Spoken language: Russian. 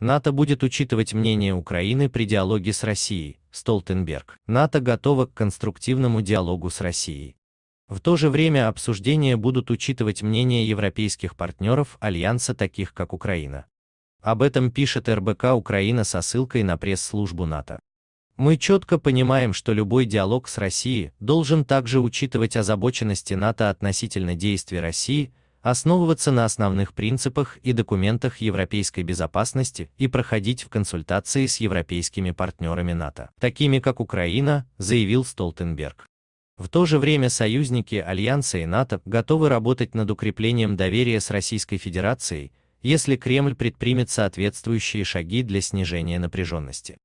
НАТО будет учитывать мнение Украины при диалоге с Россией, Столтенберг. НАТО готово к конструктивному диалогу с Россией. В то же время обсуждения будут учитывать мнение европейских партнеров Альянса, таких как Украина. Об этом пишет РБК Украина со ссылкой на пресс-службу НАТО. Мы четко понимаем, что любой диалог с Россией должен также учитывать озабоченности НАТО относительно действий России основываться на основных принципах и документах европейской безопасности и проходить в консультации с европейскими партнерами НАТО, такими как Украина, заявил Столтенберг. В то же время союзники Альянса и НАТО готовы работать над укреплением доверия с Российской Федерацией, если Кремль предпримет соответствующие шаги для снижения напряженности.